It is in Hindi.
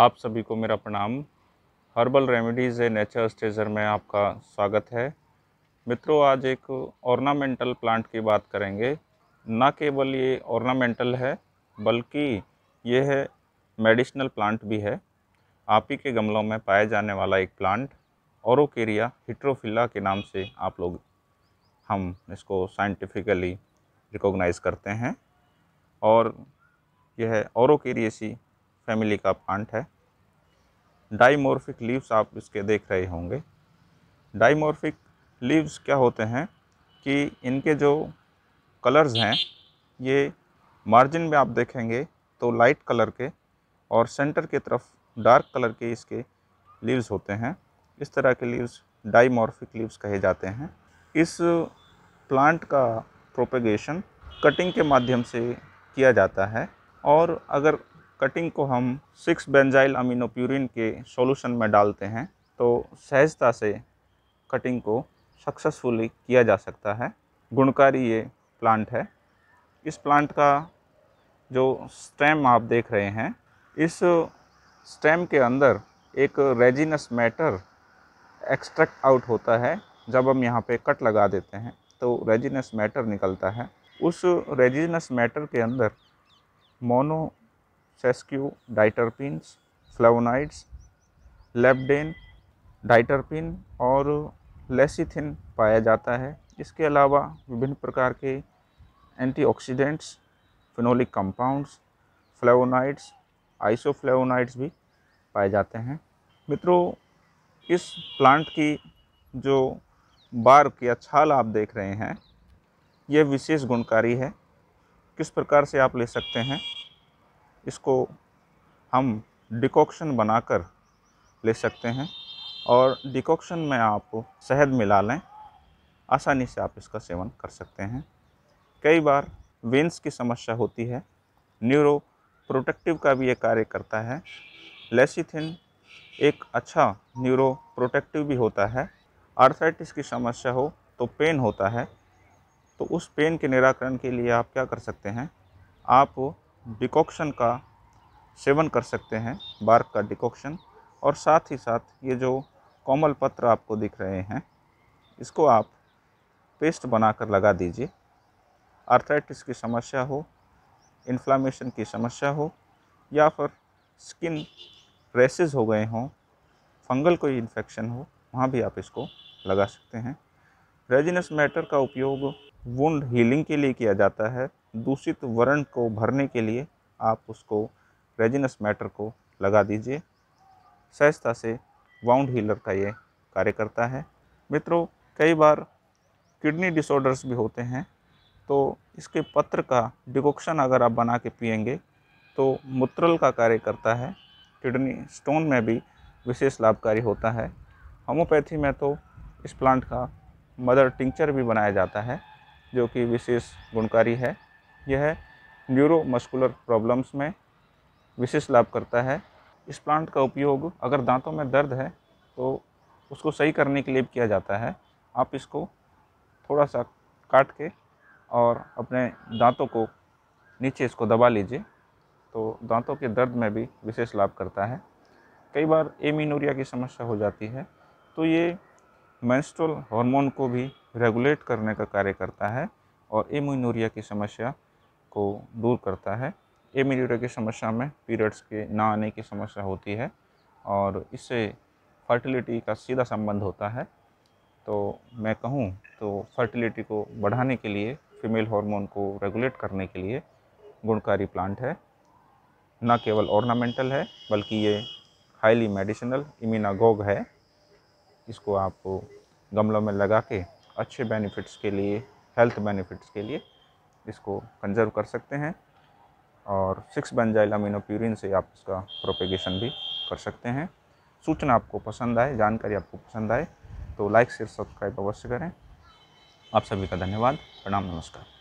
आप सभी को मेरा प्रणाम हर्बल रेमेडीज़ ए नेचर स्टेजर में आपका स्वागत है मित्रों आज एक ऑर्नामेंटल प्लांट की बात करेंगे न केवल ये ऑर्नामेंटल है बल्कि ये है मेडिसिनल प्लांट भी है आप ही के गमलों में पाया जाने वाला एक प्लांट औरकेरिया हिट्रोफिला के नाम से आप लोग हम इसको साइंटिफिकली रिकॉग्नाइज करते हैं और यह औरकेरिएसी फैमिली का प्लांट है डाईमोर्फिक लीव्स आप इसके देख रहे होंगे डाईमोर्फिक लीव्स क्या होते हैं कि इनके जो कलर्स हैं ये मार्जिन में आप देखेंगे तो लाइट कलर के और सेंटर की तरफ डार्क कलर के इसके लीव्स होते हैं इस तरह के लीव्स डाईमॉर्फिक लीव्स कहे जाते हैं इस प्लांट का प्रोपेगेशन कटिंग के माध्यम से किया जाता है और अगर कटिंग को हम सिक्स बेंजाइल अमीनोप्यूरिन के सॉल्यूशन में डालते हैं तो सहजता से कटिंग को सक्सेसफुली किया जा सकता है गुणकारी ये प्लांट है इस प्लांट का जो स्टेम आप देख रहे हैं इस स्टेम के अंदर एक रेजिनस मैटर एक्सट्रैक्ट आउट होता है जब हम यहाँ पे कट लगा देते हैं तो रेजिनस मैटर निकलता है उस रेजिनस मैटर के अंदर मोनो fescue, diterpenes, flavonoids, लेपडेन डाइटरपिन और लेसिथिन पाया जाता है इसके अलावा विभिन्न प्रकार के antioxidants phenolic compounds flavonoids isoflavonoids भी पाए जाते हैं मित्रों इस प्लांट की जो बार्क या छाल आप देख रहे हैं यह विशेष गुणकारी है किस प्रकार से आप ले सकते हैं इसको हम डिकॉक्शन बनाकर ले सकते हैं और डिकॉक्शन में आप शहद मिला लें आसानी से आप इसका सेवन कर सकते हैं कई बार वेंस की समस्या होती है न्यूरो प्रोटेक्टिव का भी ये कार्य करता है लेसिथिन एक अच्छा न्यूरो प्रोटेक्टिव भी होता है आर्थराइटिस की समस्या हो तो पेन होता है तो उस पेन के निराकरण के लिए आप क्या कर सकते हैं आप डिकॉक्शन का सेवन कर सकते हैं बार्क का डिकॉक्शन और साथ ही साथ ये जो कोमल पत्र आपको दिख रहे हैं इसको आप पेस्ट बनाकर लगा दीजिए आर्थराइटिस की समस्या हो इन्फ्लामेशन की समस्या हो या फिर स्किन रेसेस हो गए हों फंगल कोई इन्फेक्शन हो वहाँ भी आप इसको लगा सकते हैं रेजिनस मैटर का उपयोग वुंड हीलिंग के लिए किया जाता है दूषित वर्ण को भरने के लिए आप उसको रेजिनस मैटर को लगा दीजिए सहजता से वाउंड हीलर का ये कार्य करता है मित्रों कई बार किडनी डिसऑर्डर्स भी होते हैं तो इसके पत्र का डिकोक्शन अगर आप बना के पियेंगे तो मूत्रल का कार्य करता है किडनी स्टोन में भी विशेष लाभकारी होता है होम्योपैथी में तो इस प्लांट का मदर टिंचर भी बनाया जाता है जो कि विशेष गुणकारी है यह न्यूरोमस्कुलर प्रॉब्लम्स में विशेष लाभ करता है इस प्लांट का उपयोग अगर दांतों में दर्द है तो उसको सही करने के लिए किया जाता है आप इसको थोड़ा सा काट के और अपने दांतों को नीचे इसको दबा लीजिए तो दांतों के दर्द में भी विशेष लाभ करता है कई बार एमिनोरिया की समस्या हो जाती है तो ये मैंस्ट्रल हार्मोन को भी रेगुलेट करने का कार्य करता है और एमिनोरिया की समस्या को दूर करता है एमिडिटा की समस्या में पीरियड्स के ना आने की समस्या होती है और इससे फर्टिलिटी का सीधा संबंध होता है तो मैं कहूँ तो फर्टिलिटी को बढ़ाने के लिए फीमेल हार्मोन को रेगुलेट करने के लिए गुणकारी प्लांट है न केवल ऑर्नामेंटल है बल्कि ये हाईली मेडिसिनल इमिनागोग है इसको आप गमलों में लगा के अच्छे बेनिफिट्स के लिए हेल्थ बेनिफिट्स के लिए इसको कंजर्व कर सकते हैं और सिक्स बेंजाइल अमीनो से आप इसका प्रोपेगेशन भी कर सकते हैं सूचना आपको पसंद आए जानकारी आपको पसंद आए तो लाइक शेयर सब्सक्राइब अवश्य करें आप सभी का धन्यवाद प्रणाम नमस्कार